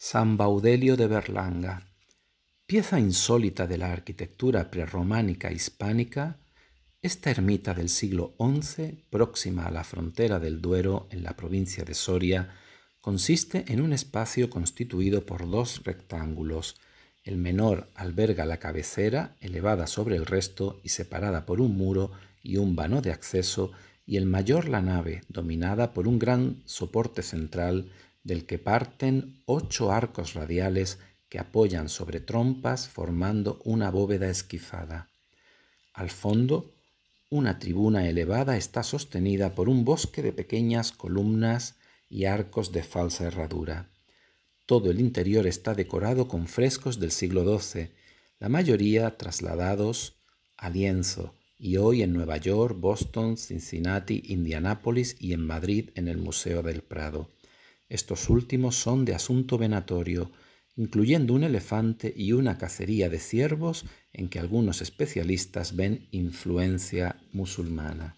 San Baudelio de Berlanga, pieza insólita de la arquitectura prerrománica hispánica, esta ermita del siglo XI, próxima a la frontera del Duero en la provincia de Soria, consiste en un espacio constituido por dos rectángulos. El menor alberga la cabecera, elevada sobre el resto y separada por un muro y un vano de acceso, y el mayor la nave, dominada por un gran soporte central del que parten ocho arcos radiales que apoyan sobre trompas formando una bóveda esquizada. Al fondo, una tribuna elevada está sostenida por un bosque de pequeñas columnas y arcos de falsa herradura. Todo el interior está decorado con frescos del siglo XII, la mayoría trasladados a lienzo, y hoy en Nueva York, Boston, Cincinnati, Indianápolis y en Madrid en el Museo del Prado. Estos últimos son de asunto venatorio, incluyendo un elefante y una cacería de ciervos en que algunos especialistas ven influencia musulmana.